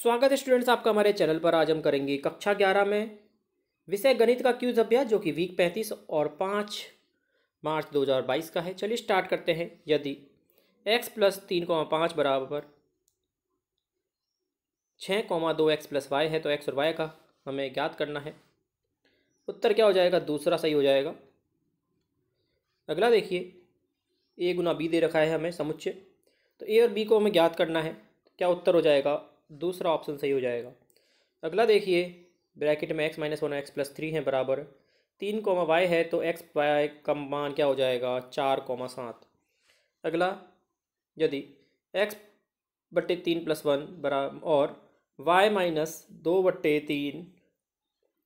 स्वागत है स्टूडेंट्स आपका हमारे चैनल पर आज हम करेंगे कक्षा ग्यारह में विषय गणित का क्यूज अभ्यास जो कि वीक पैंतीस और पाँच मार्च 2022 का है चलिए स्टार्ट करते हैं यदि x प्लस तीन कौमा पाँच बराबर छः कौमा दो एक्स प्लस वाई है तो x और y का हमें ज्ञात करना है उत्तर क्या हो जाएगा दूसरा सही हो जाएगा अगला देखिए ए गुना बी दे रखा है हमें समुच्चय तो ए और बी को हमें ज्ञात करना है क्या उत्तर हो जाएगा दूसरा ऑप्शन सही हो जाएगा अगला देखिए ब्रैकेट में X minus one X plus three है बराबर तीन कोमा वाई है तो एक्स वाई का मान क्या हो जाएगा चार कोमा सात अगला यदि एक्स बट्टे तीन प्लस वन बराबर और वाई माइनस दो बट्टे तीन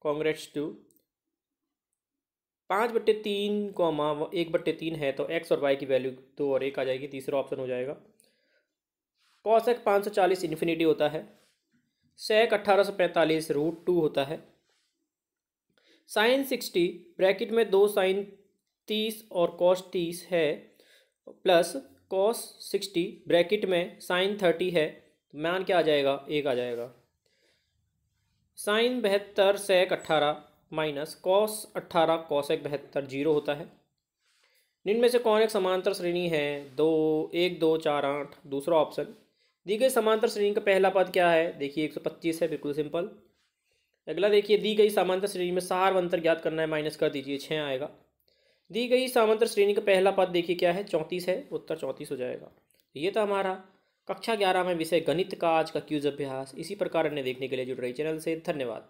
कॉन्ग्रेट्स टू पाँच बट्टे तीन कोमा एक बट्टे तीन है तो एक्स और वाई की वैल्यू दो और एक आ जाएगी तीसरा ऑप्शन हो जाएगा कौशक पाँच सौ चालीस इन्फिनिटी होता है सेक अट्ठारह सौ पैंतालीस रूट टू होता है साइन सिक्सटी ब्रैकेट में दो साइन तीस और कॉस तीस है प्लस कॉस सिक्सटी ब्रैकेट में साइन थर्टी है तो मान क्या आ जाएगा एक आ जाएगा साइन बहत्तर सेक अट्ठारह माइनस कॉस अट्ठारह एक बहत्तर जीरो होता है निम्न में से कौन एक समांतर श्रेणी है दो एक दो चार आठ दूसरा ऑप्शन दी गई समांतर श्रेणी का पहला पद क्या है देखिए एक है बिल्कुल सिंपल अगला देखिए दी गई समांतर श्रेणी में सहार अंतर ज्ञात करना है माइनस कर दीजिए छः आएगा दी गई समांतर श्रेणी का पहला पद देखिए क्या है चौंतीस है उत्तर चौंतीस हो जाएगा ये था हमारा कक्षा ग्यारह में विषय गणित का आज का क्यूज अभ्यास इसी प्रकार अन्य देखने के लिए जुड़ रही चैनल से धन्यवाद